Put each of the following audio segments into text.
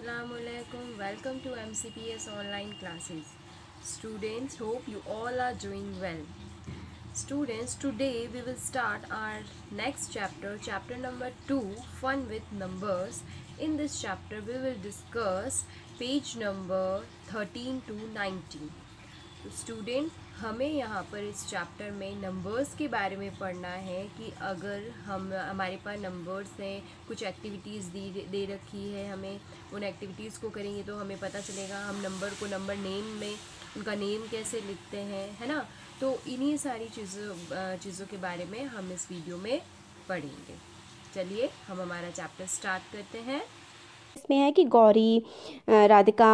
Assalamualaikum. Welcome to MCPS online classes. Students, hope you all are doing well. Students, today we will start our next chapter, chapter number 2, Fun with Numbers. In this chapter, we will discuss page number 13 to 19. Students. हमें यहाँ पर इस chapter में numbers के बारे में पढ़ना है कि अगर हम हमारे पास नंबर्स हैं कुछ एक्टिविटीज़ दी दे रखी है हमें उन एक्टिविटीज़ को करेंगे तो हमें पता चलेगा हम नंबर को नंबर नेम में उनका नेम कैसे लिखते हैं है ना तो इन्हीं सारी चीज़ों चीज़ों के बारे में हम इस वीडियो में पढ़ेंगे चलिए हम हमारा चैप्टर स्टार्ट करते हैं इसमें है कि गौरी राधिका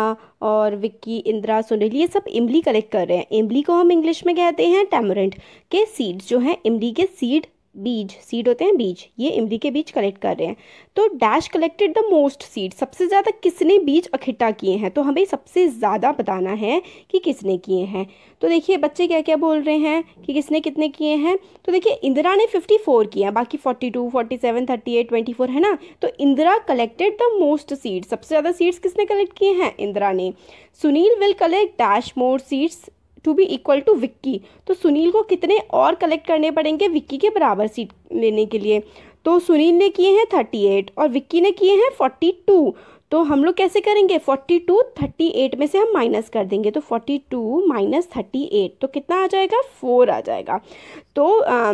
और विक्की इंदिरा सुनील ये सब इमली कलेक्ट कर रहे हैं इमली को हम इंग्लिश में कहते हैं टेमरेंट के सीड्स जो हैं इमली के सीड बीज सीड होते हैं बीज ये इमली के बीज कलेक्ट कर रहे हैं तो dash collected the most seed सबसे ज़्यादा किसने बीज इकट्ठा किए हैं तो हमें सबसे ज़्यादा बताना है कि किसने किए हैं तो देखिए बच्चे क्या क्या बोल रहे हैं कि किसने कितने किए हैं तो देखिए इंदिरा ने 54 किया बाकी 42, 47, 38, 24 है ना तो Indira collected the most seeds सबसे ज़्यादा सीड्स किसने कलेक्ट किए हैं इंदिरा ने Sunil will collect dash more seeds to be equal to Vicky तो सुनील को कितने और कलेक्ट करने पड़ेंगे विक्की के बराबर सीट लेने के लिए तो सुनील ने किए हैं थर्टी एट और विक्की ने किए हैं फोर्टी टू तो हम लोग कैसे करेंगे फोर्टी टू थर्टी एट में से हम माइनस कर देंगे तो forty two minus thirty eight तो कितना आ जाएगा फोर आ जाएगा तो आ,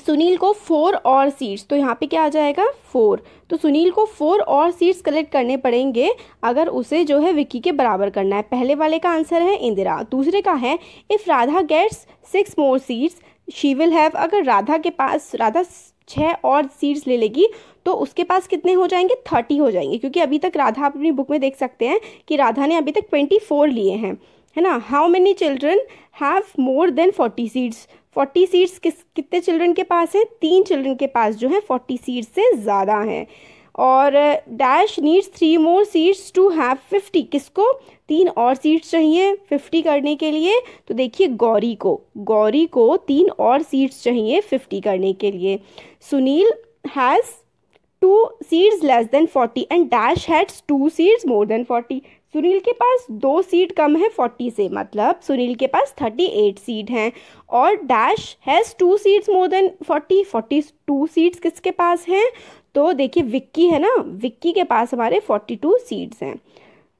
सुनील को फोर और सीट्स तो यहाँ पे क्या आ जाएगा फोर तो सुनील को फोर और सीट्स कलेक्ट करने पड़ेंगे अगर उसे जो है विक्की के बराबर करना है पहले वाले का आंसर है इंदिरा दूसरे का है if Radha gets six more seats she will have अगर राधा के पास राधा छः और सीट्स ले लेगी तो उसके पास कितने हो जाएंगे थर्टी हो जाएंगे क्योंकि अभी तक राधा आप अपनी बुक में देख सकते हैं कि राधा ने अभी तक ट्वेंटी फोर लिए हैं है ना how many children have more than forty seats forty seats किस कितने चिल्ड्रन के पास है तीन चिल्ड्रन के पास जो है फोर्टी सीट्स से ज़्यादा हैं और dash needs three more seats to have fifty किसको तीन और सीट्स चाहिए फिफ्टी करने के लिए तो देखिए गौरी को गौरी को तीन और सीट्स चाहिए फिफ्टी करने के लिए Sunil has two seats less than forty and dash has two seats more than forty Sunil के पास दो सीट कम है फोर्टी से मतलब सुनील के पास थर्टी एट सीट हैं और dash has two seats more than forty forty two seats किसके पास हैं तो देखिए विक्की है ना विक्की के पास हमारे फोर्टी टू सीट्स हैं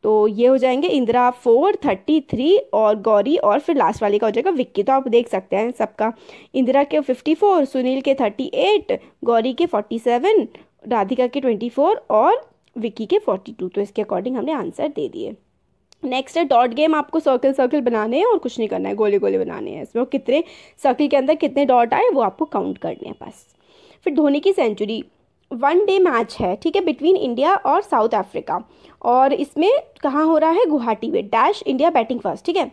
तो ये हो जाएंगे इंदिरा फोर थर्टी थ्री और गौरी और फिर लास्ट वाले का हो जाएगा विक्की तो आप देख सकते हैं सबका इंदिरा के फिफ्टी फोर सुनील के थर्टी एट गौरी के फोर्टी सेवन राधिका के ट्वेंटी फोर और विकी के फोर्टी टू तो इसके अकॉर्डिंग हमने आंसर दे दिए नेक्स्ट है डॉट गेम आपको सर्कल सर्कल बनाने हैं और कुछ नहीं करना है गोले गोले बनाने हैं इसमें कितने सर्कल के अंदर कितने डॉट आए वो आपको काउंट करने हैं बस फिर धोनी की सेंचुरी वन डे मैच है ठीक है बिटवीन इंडिया और साउथ अफ्रीका और इसमें कहाँ हो रहा है गुवाहाटी में डैश इंडिया बैटिंग फर्स्ट ठीक है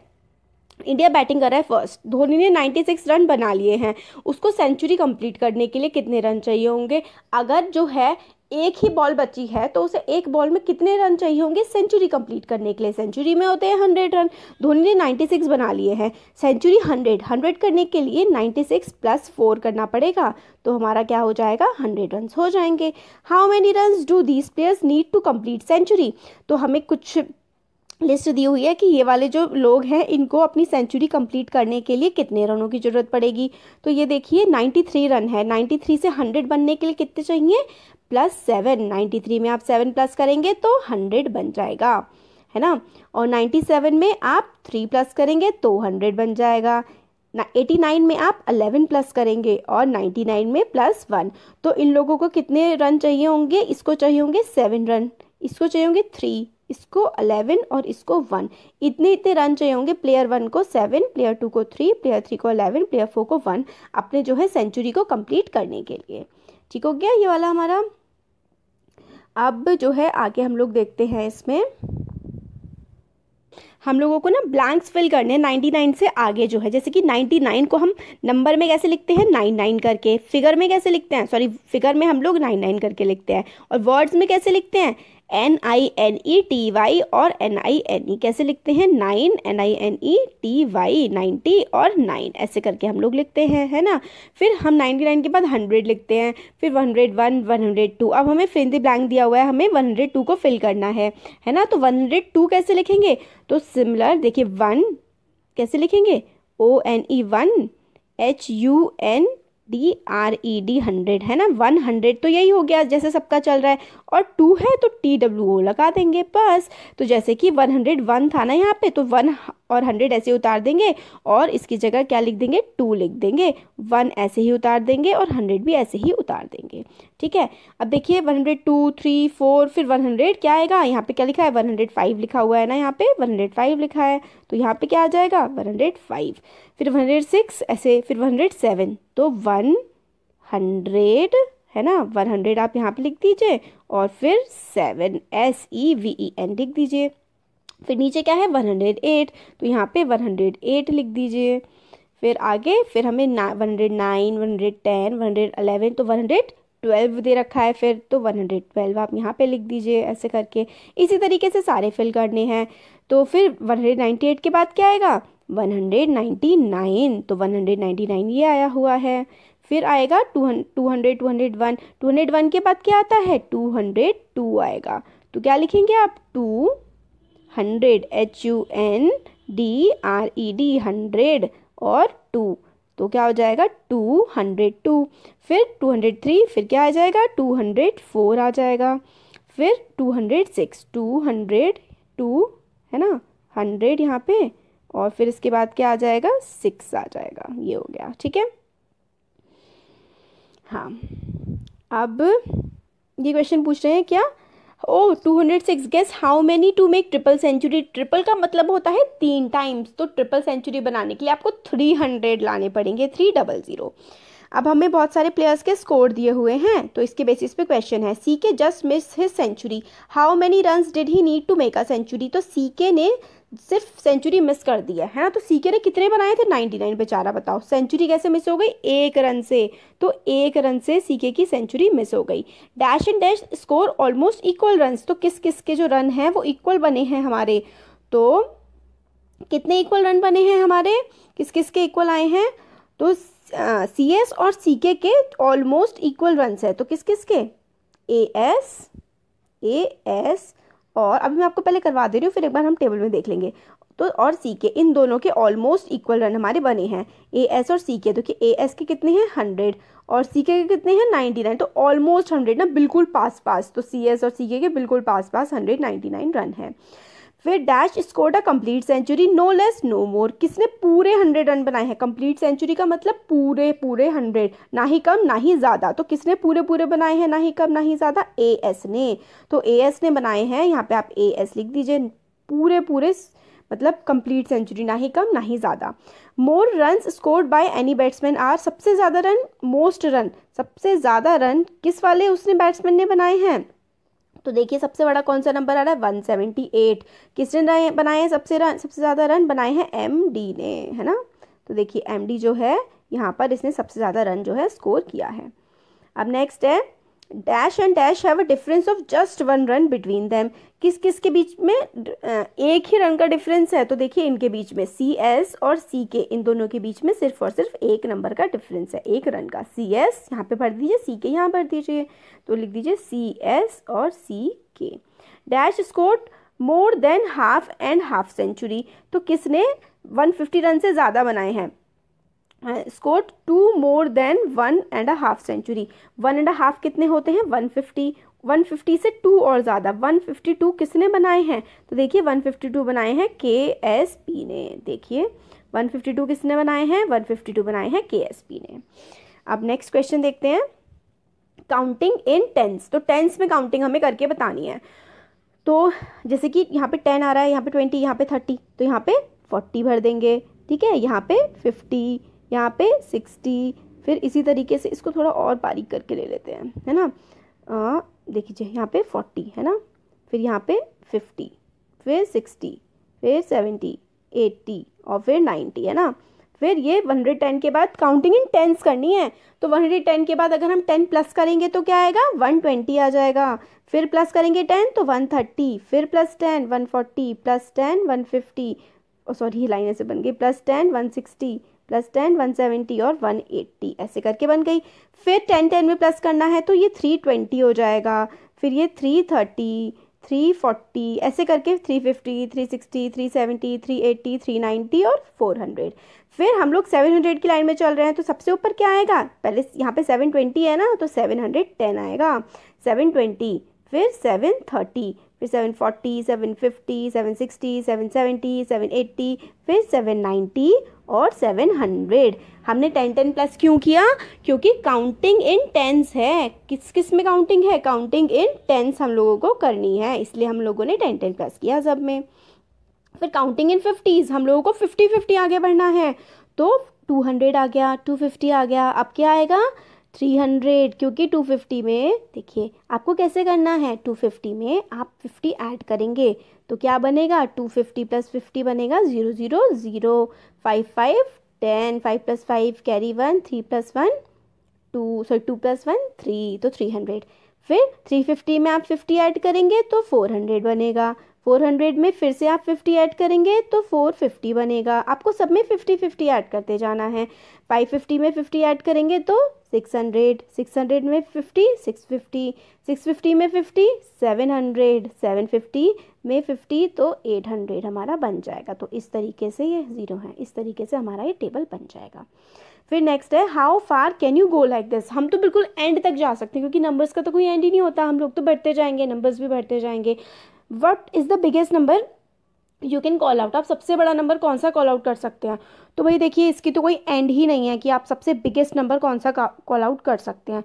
इंडिया बैटिंग कर रहा है फर्स्ट धोनी ने 96 रन बना लिए हैं उसको सेंचुरी कंप्लीट करने के लिए कितने रन चाहिए होंगे अगर जो है एक ही बॉल बची है तो उसे एक बॉल में कितने रन चाहिए होंगे सेंचुरी कंप्लीट करने के लिए सेंचुरी में होते हैं हंड्रेड रन धोनी ने 96 बना लिए हैं सेंचुरी हंड्रेड हंड्रेड करने के लिए 96 प्लस फोर करना पड़ेगा तो हमारा क्या हो जाएगा हंड्रेड रन हो जाएंगे how many runs do these players need to complete century तो हमें कुछ लिस्ट दी हुई है कि ये वाले जो लोग हैं इनको अपनी सेंचुरी कंप्लीट करने के लिए कितने रनों की ज़रूरत पड़ेगी तो ये देखिए 93 रन है 93 से 100 बनने के लिए कितने चाहिए प्लस सेवन नाइन्टी थ्री में आप सेवन प्लस करेंगे तो हंड्रेड बन जाएगा है ना और नाइन्टी सेवन में आप थ्री प्लस करेंगे तो हंड्रेड बन जाएगा एटी नाइन में आप अलेवन प्लस करेंगे और नाइन्टी नाइन में प्लस वन तो इन लोगों को कितने रन चाहिए होंगे इसको चाहिए होंगे सेवन रन इसको चाहिए होंगे थ्री इसको अलेवन और इसको वन इतने इतने रन चाहिए होंगे प्लेयर वन को सेवन प्लेयर टू को थ्री प्लेयर थ्री को अलेवन प्लेयर फोर को वन अपने जो है सेंचुरी को कंप्लीट करने के लिए ठीक हो गया ये वाला हमारा अब जो है आगे हम लोग देखते हैं इसमें हम लोगों को ना ब्लैंक्स फिल करने हैं 99 से आगे जो है जैसे कि 99 को हम नंबर में कैसे लिखते हैं 99 करके फिगर में कैसे लिखते हैं सॉरी फिगर में हम लोग 99 करके लिखते हैं और वर्ड्स में कैसे लिखते हैं N I N E T Y और एन आई एन ई कैसे लिखते हैं nine N I N E e, T Y ninety और नाइन ऐसे करके हम लोग लिखते हैं है ना फिर हम नाइन्टी नाइन के बाद हंड्रेड लिखते हैं फिर one hundred one one hundred two अब हमें फिर द ब्लैंक दिया हुआ है हमें वन हंड्रेड टू को फिल करना है है ना तो वन हंड्रेड टू कैसे लिखेंगे तो सिमिलर देखिए वन कैसे लिखेंगे O N E one H U N D R E D hundred है ना वन हंड्रेड तो यही हो गया जैसे सबका चल रहा है और टू है तो टी डब्ल्यू ओ लगा देंगे बस तो जैसे कि वन हंड्रेड वन था ना यहाँ पे तो वन और हंड्रेड ऐसे उतार देंगे और इसकी जगह क्या लिख देंगे टू लिख देंगे वन ऐसे ही उतार देंगे और हंड्रेड भी ऐसे ही उतार देंगे ठीक है अब देखिए one hundred two three four फिर वन हंड्रेड क्या आएगा यहाँ पे क्या लिखा है वन हंड्रेड फाइव लिखा हुआ है ना यहाँ पे वन हंड्रेड फाइव लिखा है तो यहाँ पे क्या आ जाएगा वन हंड्रेड फाइव फिर वन हंड्रेड सिक्स ऐसे फिर वन हंड्रेड सेवन तो वन हंड्रेड है ना वन हंड्रेड आप यहाँ पे लिख दीजिए और फिर seven S E V E N लिख दीजिए फिर नीचे क्या है वन हंड्रेड एट तो यहाँ पे वन हंड्रेड एट लिख दीजिए फिर आगे फिर हमें one hundred nine one hundred ten one hundred eleven तो वन हंड्रेड ट्वेल्व दे रखा है फिर तो वन हंड्रेड ट्वेल्व आप यहाँ पे लिख दीजिए ऐसे करके इसी तरीके से सारे फिल करने हैं तो फिर वन हंड्रेड नाइन्टी एट के बाद क्या आएगा वन हंड्रेड नाइन्टी नाइन तो वन हंड्रेड नाइन्टी नाइन ये आया हुआ है फिर आएगा two two hundred two hundred one two hundred one के बाद क्या आता है टू हंड्रेड टू आएगा तो क्या लिखेंगे आप two hundred H U N D R E D hundred और टू तो क्या हो जाएगा टू हंड्रेड टू फिर टू हंड्रेड थ्री फिर क्या आ जाएगा टू हंड्रेड फोर आ जाएगा फिर two hundred six two hundred two है ना हंड्रेड यहाँ पे और फिर इसके बाद क्या आ जाएगा सिक्स आ जाएगा ये हो गया ठीक है हाँ अब ये क्वेश्चन पूछ रहे हैं क्या oh two hundred six guess how many to make triple century triple का मतलब होता है तीन टाइम्स तो ट्रिपल सेंचुरी बनाने के लिए आपको थ्री हंड्रेड लाने पड़ेंगे थ्री डबल ज़ीरो अब हमें बहुत सारे प्लेयर्स के स्कोर दिए हुए हैं तो इसके बेसिस पे क्वेश्चन है C K just miss his century how many runs did he need to make a century तो सी के ने सिर्फ सेंचुरी मिस कर दी है ना तो सीके ने कितने बनाए थे 99 बेचारा बताओ सेंचुरी कैसे मिस हो गई एक रन से तो एक रन से सीके की सेंचुरी मिस हो गई dash and dash score almost equal run तो किस किस के जो रन हैं वो इक्वल बने हैं हमारे तो कितने इक्वल रन बने हैं हमारे किस किस के इक्वल आए हैं तो सी एस और सी के के ऑलमोस्ट इक्वल रन है तो किस किस के ए एस ए एस और अभी मैं आपको पहले करवा दे रही हूँ फिर एक बार हम टेबल में देख लेंगे तो और सी के इन दोनों के ऑलमोस्ट इक्वल रन हमारे बने हैं ए एस और सी के तो कि ए एस के कितने हैं हंड्रेड और सी के कितने हैं नाइन्टी नाइन तो ऑलमोस्ट हंड्रेड ना बिल्कुल पास पास तो सी एस और सी के बिल्कुल पास पास हंड्रेड नाइन्टी नाइन रन है फिर dash scored a complete century no less no more किसने पूरे हंड्रेड रन बनाए हैं कम्प्लीट सेंचुरी का मतलब पूरे पूरे हंड्रेड ना ही कम ना ही ज़्यादा तो किसने पूरे पूरे बनाए हैं ना ही कम ना ही ज़्यादा ए एस ने तो ए एस ने बनाए हैं यहाँ पे आप ए एस लिख दीजिए पूरे पूरे मतलब कंप्लीट सेंचुरी ना ही कम ना ही ज़्यादा more run scored by any batsman are सबसे ज़्यादा रन मोस्ट रन सबसे ज़्यादा रन किस वाले उसने बैट्समैन ने बनाए हैं तो देखिए सबसे बड़ा कौन सा नंबर आ रहा है वन सेवेंटी एट किसने बनाए हैं सबसे रन सबसे ज़्यादा रन बनाए हैं एम डी ने है ना तो देखिए एम डी जो है यहाँ पर इसने सबसे ज़्यादा रन जो है स्कोर किया है अब नेक्स्ट है dash and dash have a difference of just one run between them किस किस के बीच में एक ही रन का डिफरेंस है तो देखिए इनके बीच में सी एस और सी के इन दोनों के बीच में सिर्फ और सिर्फ एक नंबर का डिफरेंस है एक रन का सी एस यहाँ पर भर दीजिए सी के यहाँ भर दीजिए तो लिख दीजिए सी एस और C K dash score more than half and half century तो किसने 150 रन से ज़्यादा बनाए हैं score two more than one and a half century one and a half कितने होते हैं वन फिफ्टी वन फिफ्टी से टू और ज़्यादा वन फिफ्टी टू किसने बनाए हैं तो देखिए वन फिफ्टी टू बनाए हैं के एस पी ने देखिए वन फिफ्टी टू किसने बनाए हैं वन फिफ्टी टू बनाए हैं के एस पी ने अब नेक्स्ट क्वेश्चन देखते हैं काउंटिंग इन टेंस तो टेंस में काउंटिंग हमें करके बतानी है तो जैसे कि यहाँ पे टेन आ रहा है यहाँ पे ट्वेंटी यहाँ पे थर्टी तो यहाँ पे फोर्टी भर देंगे ठीक है यहाँ पे फिफ्टी यहाँ पे सिक्सटी फिर इसी तरीके से इसको थोड़ा और बारीक करके ले लेते हैं है ना देखिए यहाँ पे फोर्टी है ना फिर यहाँ पे फिफ्टी फिर सिक्सटी फिर सेवेंटी एट्टी और फिर नाइन्टी है ना फिर ये वन हंड्रेड टेन के बाद काउंटिंग इन टेंस करनी है तो वन हंड्रेड टेन के बाद अगर हम टेन प्लस करेंगे तो क्या आएगा वन ट्वेंटी आ जाएगा फिर प्लस करेंगे टेन तो वन थर्टी फिर plus ten one forty plus ten one fifty sorry line ऐसे बन गई plus ten one sixty plus ten one seventy और वन एट्टी ऐसे करके बन गई फिर टेन टेन में प्लस करना है तो ये थ्री ट्वेंटी हो जाएगा फिर ये थ्री थर्टी थ्री फोर्टी ऐसे करके three fifty three sixty three seventy three eighty three ninety और फोर हंड्रेड फिर हम लोग सेवन हंड्रेड की लाइन में चल रहे हैं तो सबसे ऊपर क्या आएगा पहले यहाँ पे सेवन ट्वेंटी है ना तो सेवन हंड्रेड टेन आएगा सेवन ट्वेंटी फिर सेवन थर्टी फिर seven forty seven fifty seven sixty seven seventy seven eighty फिर सेवन नाइन्टी और सेवन हंड्रेड हमने टेन टेन प्लस क्यों किया क्योंकि काउंटिंग इन टेंस है किस किस में काउंटिंग है काउंटिंग इन टेंस हम लोगों को करनी है इसलिए हम लोगों ने टेन टेन प्लस किया सब में फिर काउंटिंग इन फिफ्टीज़ हम लोगों को फिफ्टी फिफ्टी आगे बढ़ना है तो टू हंड्रेड आ गया टू फिफ्टी आ गया अब क्या आएगा थ्री हंड्रेड क्योंकि टू फिफ्टी में देखिए आपको कैसे करना है टू फिफ्टी में आप फिफ्टी ऐड करेंगे तो क्या बनेगा टू फिफ्टी प्लस फिफ्टी बनेगा zero zero zero five five ten five plus five carry one three plus one two sorry two plus one three तो थ्री हंड्रेड फिर थ्री फिफ्टी में आप फिफ्टी ऐड करेंगे तो फोर हंड्रेड बनेगा 400 में फिर से आप 50 ऐड करेंगे तो 450 बनेगा आपको सब में 50 50 ऐड करते जाना है 550 में 50 ऐड करेंगे तो 600 600 में 50 650 650 में 50 700 750 में 50 तो 800 हमारा बन जाएगा तो इस तरीके से ये ज़ीरो है इस तरीके से हमारा ये टेबल बन जाएगा फिर नेक्स्ट है how far can you go like this हम तो बिल्कुल एंड तक जा सकते हैं क्योंकि नंबर्स का तो कोई एंड ही नहीं होता हम लोग तो बढ़ते जाएंगे नंबर्स भी बढ़ते जाएंगे what is the biggest number you can call out आप सबसे बड़ा नंबर कौन सा कॉल आउट कर सकते हैं तो भाई देखिए इसकी तो कोई एंड ही नहीं है कि आप सबसे बिगेस्ट नंबर कौन सा कॉल आउट कर सकते हैं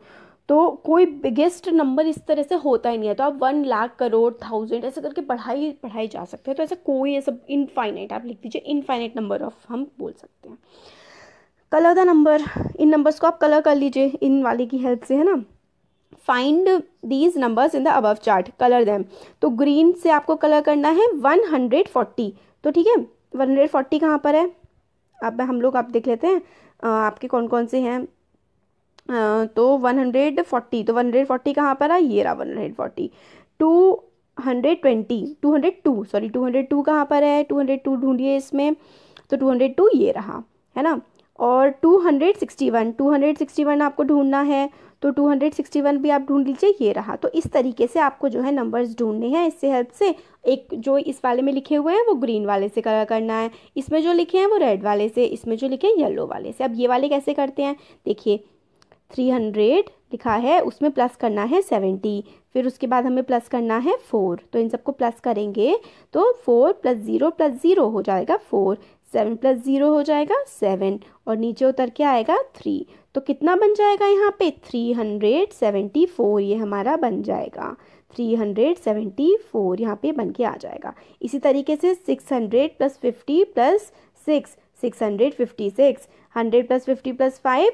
तो कोई बिगेस्ट नंबर इस तरह से होता ही नहीं है तो आप वन लाख करोड़ थाउजेंड ऐसे करके पढ़ाई पढ़ाई जा सकते हैं तो ऐसा कोई ऐसा इनफाइनाइट आप लिख दीजिए इनफाइनाइट नंबर ऑफ हम बोल सकते हैं कलर द नंबर इन नंबर्स को आप कलर कर लीजिए इन वाले की हेल्प से है ना find these numbers in the above chart colour them तो ग्रीन से आपको कलर करना है वन हंड्रेड फोर्टी तो ठीक है वन हंड्रेड फोर्टी कहाँ पर है अब हम लोग आप देख लेते हैं आपके कौन कौन से हैं तो वन हंड्रेड फोर्टी तो वन हंड्रेड फोर्टी कहाँ पर है ये रहा one hundred forty two hundred twenty two hundred two sorry two hundred two कहाँ पर है टू हंड्रेड टू ढूंढिए इसमें तो टू हंड्रेड टू ये रहा है ना और 261 261 आपको ढूंढना है तो 261 भी आप ढूंढ लीजिए ये रहा तो इस तरीके से आपको जो है नंबर्स ढूंढने हैं इससे हेल्प से एक जो इस वाले में लिखे हुए हैं वो ग्रीन वाले से कलर करना है इसमें जो लिखे हैं वो रेड वाले से इसमें जो लिखे हैं येलो वाले से अब ये वाले कैसे करते हैं देखिए थ्री हंड्रेड लिखा है उसमें प्लस करना है सेवेंटी फिर उसके बाद हमें प्लस करना है फोर तो इन सबको प्लस करेंगे तो four plus zero plus zero हो जाएगा फोर सेवन प्लस ज़ीरो हो जाएगा सेवन और नीचे उतर के आएगा थ्री तो कितना बन जाएगा यहाँ पे थ्री हंड्रेड सेवेंटी फोर ये हमारा बन जाएगा थ्री हंड्रेड सेवेंटी फोर यहाँ पे बन के आ जाएगा इसी तरीके से six hundred plus fifty plus six six hundred fifty six hundred plus fifty plus five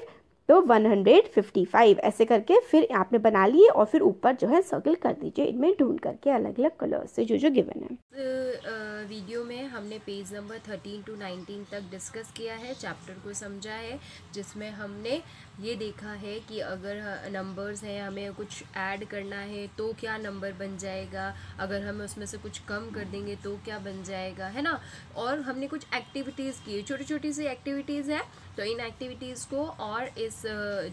तो 155 ऐसे करके फिर आपने बना लिए और फिर ऊपर जो है सर्कल कर दीजिए इनमें ढूंढ करके अलग अलग कलर से जो जो गिवन है इस वीडियो में हमने पेज नंबर 13 टू 19 तक डिस्कस किया है चैप्टर को समझा है जिसमें हमने ये देखा है कि अगर नंबर्स हैं हमें कुछ ऐड करना है तो क्या नंबर बन जाएगा अगर हम उसमें से कुछ कम कर देंगे तो क्या बन जाएगा है ना और हमने कुछ एक्टिविटीज़ की छोटी छोटी सी एक्टिविटीज़ हैं तो इन एक्टिविटीज़ को और इस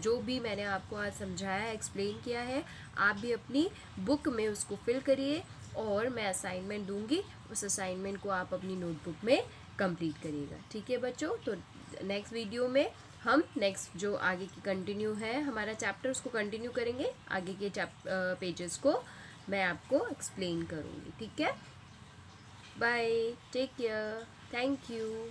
जो भी मैंने आपको आज समझाया एक्सप्लेन किया है आप भी अपनी बुक में उसको फिल करिए और मैं असाइनमेंट दूँगी उस असाइनमेंट को आप अपनी नोटबुक में कंप्लीट करिएगा ठीक है बच्चों तो नेक्स्ट वीडियो में हम नेक्स्ट जो आगे की कंटिन्यू है हमारा चैप्टर उसको कंटिन्यू करेंगे आगे के चैप पेजेस को मैं आपको एक्सप्लेन करूँगी ठीक है bye take care thank you